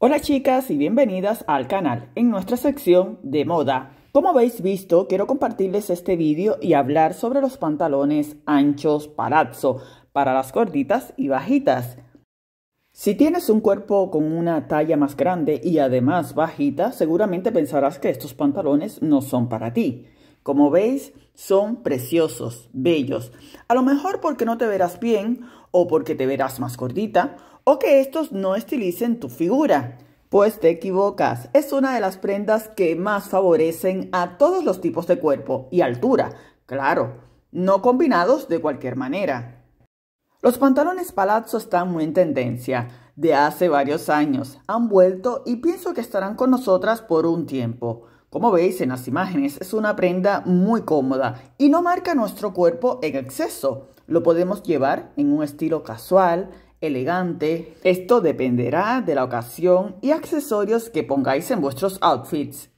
Hola chicas y bienvenidas al canal. En nuestra sección de moda, como habéis visto, quiero compartirles este vídeo y hablar sobre los pantalones anchos palazzo para las gorditas y bajitas. Si tienes un cuerpo con una talla más grande y además bajita, seguramente pensarás que estos pantalones no son para ti. Como veis, son preciosos, bellos. A lo mejor porque no te verás bien o porque te verás más gordita o que estos no estilicen tu figura. Pues te equivocas, es una de las prendas que más favorecen a todos los tipos de cuerpo y altura, claro, no combinados de cualquier manera. Los pantalones palazzo están muy en tendencia, de hace varios años, han vuelto y pienso que estarán con nosotras por un tiempo. Como veis en las imágenes, es una prenda muy cómoda y no marca nuestro cuerpo en exceso. Lo podemos llevar en un estilo casual, elegante. Esto dependerá de la ocasión y accesorios que pongáis en vuestros outfits.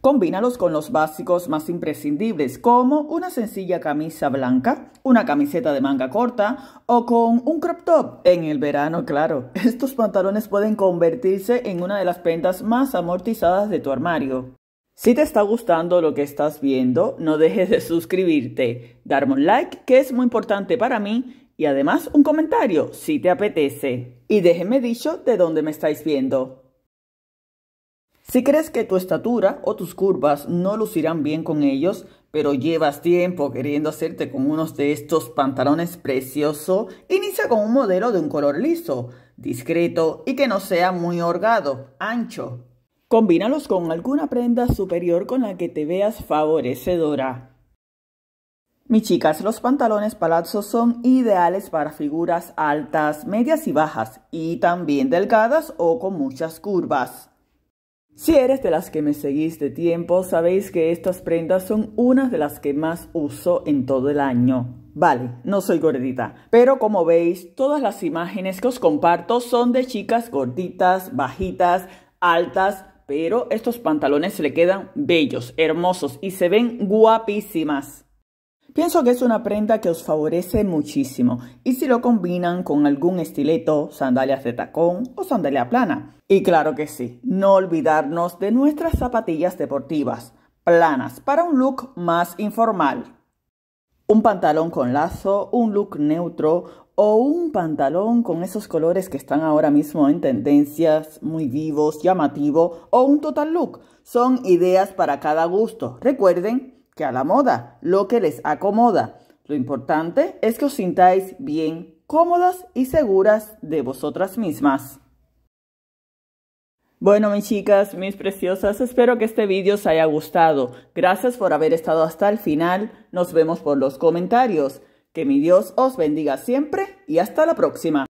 Combínalos con los básicos más imprescindibles, como una sencilla camisa blanca, una camiseta de manga corta o con un crop top. En el verano, claro, estos pantalones pueden convertirse en una de las prendas más amortizadas de tu armario. Si te está gustando lo que estás viendo, no dejes de suscribirte, darme un like, que es muy importante para mí, y además un comentario si te apetece. Y déjeme dicho de dónde me estáis viendo. Si crees que tu estatura o tus curvas no lucirán bien con ellos, pero llevas tiempo queriendo hacerte con unos de estos pantalones preciosos, inicia con un modelo de un color liso, discreto y que no sea muy holgado, ancho Combínalos con alguna prenda superior con la que te veas favorecedora. Mis chicas, los pantalones palazzo son ideales para figuras altas, medias y bajas, y también delgadas o con muchas curvas. Si eres de las que me seguís de tiempo, sabéis que estas prendas son unas de las que más uso en todo el año. Vale, no soy gordita, pero como veis, todas las imágenes que os comparto son de chicas gorditas, bajitas, altas, pero estos pantalones le quedan bellos, hermosos y se ven guapísimas. Pienso que es una prenda que os favorece muchísimo y si lo combinan con algún estileto, sandalias de tacón o sandalia plana. Y claro que sí, no olvidarnos de nuestras zapatillas deportivas, planas, para un look más informal. Un pantalón con lazo, un look neutro, o un pantalón con esos colores que están ahora mismo en tendencias muy vivos, llamativo, o un total look. Son ideas para cada gusto. Recuerden que a la moda, lo que les acomoda. Lo importante es que os sintáis bien, cómodas y seguras de vosotras mismas. Bueno, mis chicas, mis preciosas, espero que este vídeo os haya gustado. Gracias por haber estado hasta el final. Nos vemos por los comentarios. Que mi Dios os bendiga siempre y hasta la próxima.